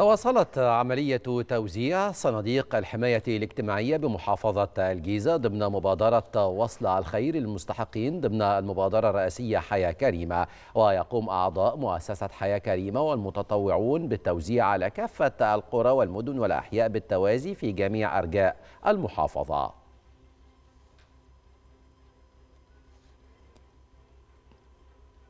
تواصلت عملية توزيع صناديق الحماية الاجتماعية بمحافظة الجيزة ضمن مبادرة وصل الخير للمستحقين ضمن المبادرة الرئاسية حياة كريمة ويقوم أعضاء مؤسسة حياة كريمة والمتطوعون بالتوزيع على كافة القرى والمدن والأحياء بالتوازي في جميع أرجاء المحافظة